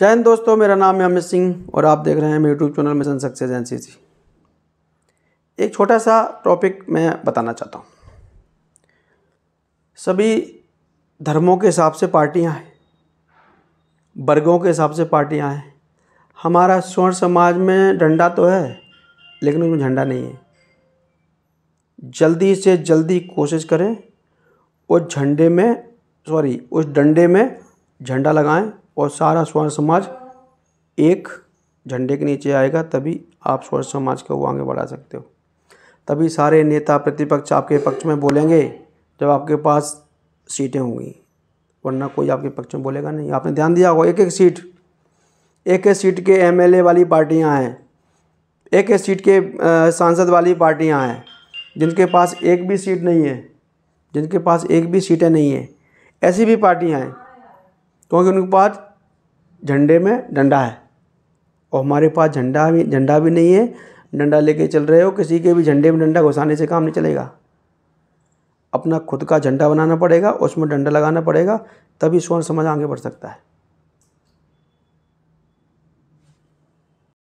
जय हिंद दोस्तों मेरा नाम है अमित सिंह और आप देख रहे हैं मेरे YouTube channel Mission Success N C एक छोटा सा टॉपिक मैं बताना चाहता हूँ सभी धर्मों के हिसाब से पार्टियाँ हैं वर्गों के हिसाब से पार्टियाँ हैं हमारा स्वर्ण समाज में डंडा तो है लेकिन उसमें झंडा नहीं है जल्दी से जल्दी कोशिश करें उस झंडे में सॉरी उस डंडे में झंडा लगाएं और सारा स्वर्ण समाज एक झंडे के नीचे आएगा तभी आप स्वर्ण समाज को आगे बढ़ा सकते हो तभी सारे नेता प्रतिपक्ष आपके पक्ष में बोलेंगे जब आपके पास सीटें होंगी वरना कोई आपके पक्ष में बोलेगा नहीं आपने ध्यान दिया होगा एक एक सीट एक एक सीट के एमएलए वाली पार्टियां हैं एक एक सीट के सांसद वाली पार्टियां हैं जिनके पास एक भी सीट नहीं है जिनके पास एक भी सीटें नहीं है ऐसी भी पार्टियाँ हैं क्योंकि उनके पास झंडे में डंडा है और हमारे पास झंडा भी झंडा भी नहीं है डंडा लेके चल रहे हो किसी के भी झंडे में डंडा घुसाने से काम नहीं चलेगा अपना खुद का झंडा बनाना पड़ेगा उसमें डंडा लगाना पड़ेगा तभी स्वर्ण समाज आगे बढ़ सकता है